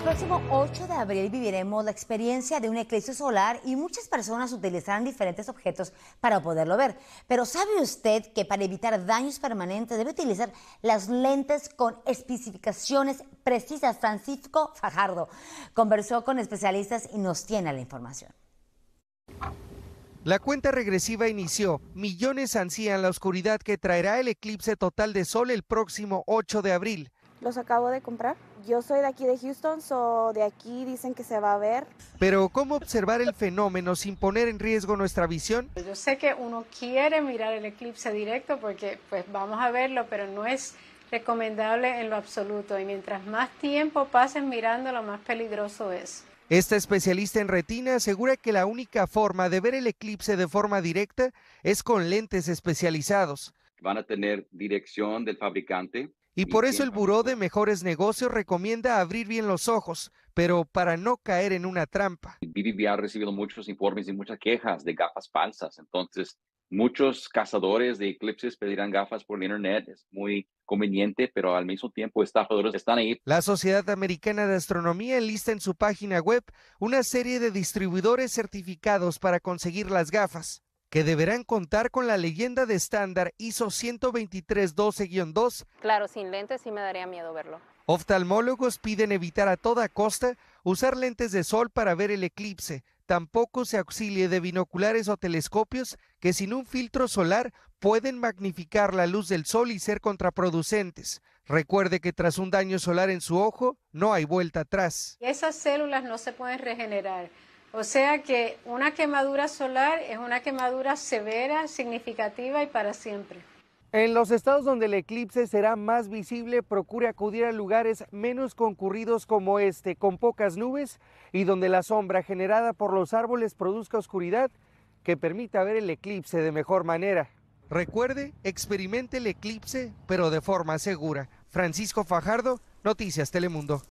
El próximo 8 de abril viviremos la experiencia de un eclipse solar y muchas personas utilizarán diferentes objetos para poderlo ver. Pero ¿sabe usted que para evitar daños permanentes debe utilizar las lentes con especificaciones precisas? Francisco Fajardo conversó con especialistas y nos tiene la información. La cuenta regresiva inició. Millones ansían la oscuridad que traerá el eclipse total de sol el próximo 8 de abril. Los acabo de comprar. Yo soy de aquí de Houston, so de aquí dicen que se va a ver. Pero ¿cómo observar el fenómeno sin poner en riesgo nuestra visión? Pues yo sé que uno quiere mirar el eclipse directo porque pues vamos a verlo, pero no es recomendable en lo absoluto y mientras más tiempo pasen mirando, lo más peligroso es. Esta especialista en retina asegura que la única forma de ver el eclipse de forma directa es con lentes especializados. Van a tener dirección del fabricante, y por eso el Buró de Mejores Negocios recomienda abrir bien los ojos, pero para no caer en una trampa. BBVA ha recibido muchos informes y muchas quejas de gafas falsas, entonces muchos cazadores de eclipses pedirán gafas por Internet, es muy conveniente, pero al mismo tiempo estafadores están ahí. La Sociedad Americana de Astronomía lista en su página web una serie de distribuidores certificados para conseguir las gafas que deberán contar con la leyenda de estándar ISO 123 2 Claro, sin lentes sí me daría miedo verlo. Oftalmólogos piden evitar a toda costa usar lentes de sol para ver el eclipse. Tampoco se auxilie de binoculares o telescopios que sin un filtro solar pueden magnificar la luz del sol y ser contraproducentes. Recuerde que tras un daño solar en su ojo no hay vuelta atrás. Esas células no se pueden regenerar o sea que una quemadura solar es una quemadura severa, significativa y para siempre. En los estados donde el eclipse será más visible, procure acudir a lugares menos concurridos como este, con pocas nubes y donde la sombra generada por los árboles produzca oscuridad que permita ver el eclipse de mejor manera. Recuerde, experimente el eclipse, pero de forma segura. Francisco Fajardo, Noticias Telemundo.